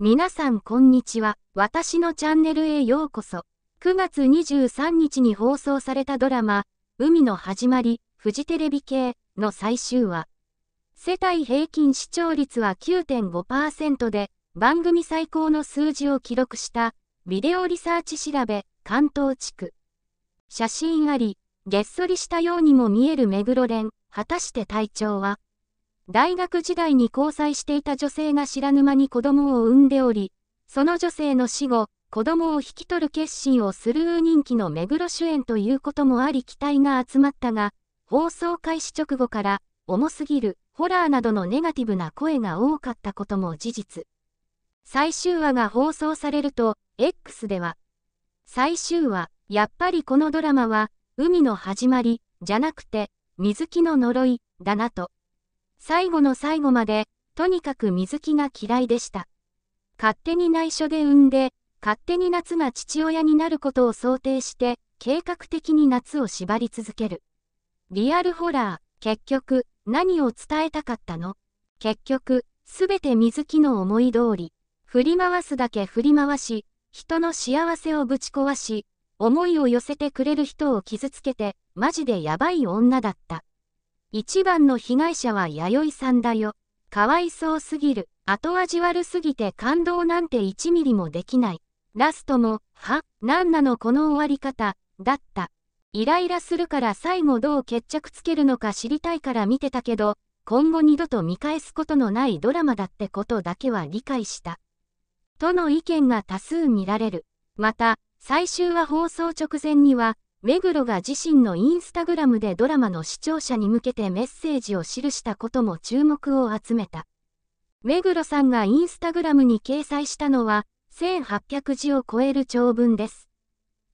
皆さんこんにちは。私のチャンネルへようこそ。9月23日に放送されたドラマ、海の始まり、フジテレビ系の最終話。世帯平均視聴率は9.5%で、番組最高の数字を記録した、ビデオリサーチ調べ、関東地区。写真あり、げっそりしたようにも見える目黒連、果たして体調は大学時代に交際していた女性が知らぬ間に子供を産んでおり、その女性の死後、子供を引き取る決心をする人気の目黒主演ということもあり期待が集まったが、放送開始直後から、重すぎる、ホラーなどのネガティブな声が多かったことも事実。最終話が放送されると、X では、最終話、やっぱりこのドラマは、海の始まり、じゃなくて、水木の呪い、だなと。最後の最後まで、とにかく水木が嫌いでした。勝手に内緒で産んで、勝手に夏が父親になることを想定して、計画的に夏を縛り続ける。リアルホラー、結局、何を伝えたかったの結局、すべて水木の思い通り、振り回すだけ振り回し、人の幸せをぶち壊し、思いを寄せてくれる人を傷つけて、マジでやばい女だった。一番の被害者は弥生さんだよ。かわいそうすぎる。後味悪すぎて感動なんて1ミリもできない。ラストも、は、なんなのこの終わり方、だった。イライラするから最後どう決着つけるのか知りたいから見てたけど、今後二度と見返すことのないドラマだってことだけは理解した。との意見が多数見られる。また、最終話放送直前には、目黒が自身のインスタグラムでドラマの視聴者に向けてメッセージを記したことも注目を集めた。目黒さんがインスタグラムに掲載したのは、1800字を超える長文です。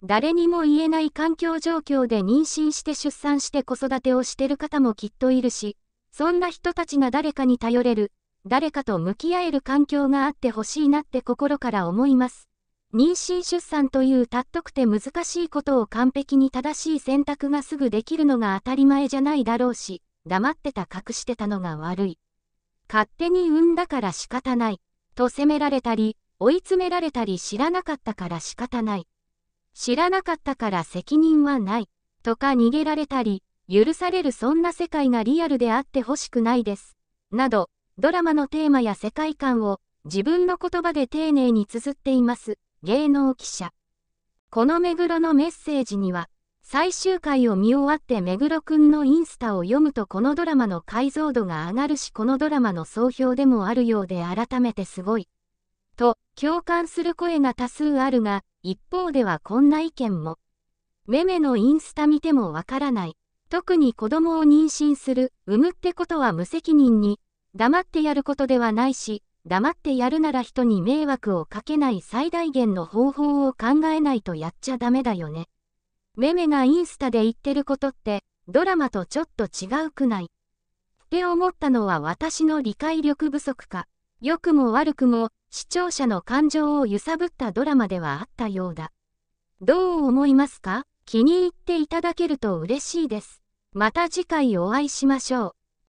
誰にも言えない環境状況で妊娠して出産して子育てをしてる方もきっといるし、そんな人たちが誰かに頼れる、誰かと向き合える環境があってほしいなって心から思います。妊娠出産という尊くて難しいことを完璧に正しい選択がすぐできるのが当たり前じゃないだろうし、黙ってた隠してたのが悪い。勝手に産んだから仕方ない。と責められたり、追い詰められたり知らなかったから仕方ない。知らなかったから責任はない。とか逃げられたり、許されるそんな世界がリアルであってほしくないです。など、ドラマのテーマや世界観を自分の言葉で丁寧に綴っています。芸能記者。この目黒のメッセージには、最終回を見終わって目黒くんのインスタを読むとこのドラマの解像度が上がるしこのドラマの総評でもあるようで改めてすごい。と、共感する声が多数あるが、一方ではこんな意見も。めめのインスタ見てもわからない。特に子供を妊娠する、産むってことは無責任に、黙ってやることではないし、黙ってやるなら人に迷惑をかけない最大限の方法を考えないとやっちゃダメだよね。メメがインスタで言ってることって、ドラマとちょっと違うくないって思ったのは私の理解力不足か、良くも悪くも視聴者の感情を揺さぶったドラマではあったようだ。どう思いますか気に入っていただけると嬉しいです。また次回お会いしましょう。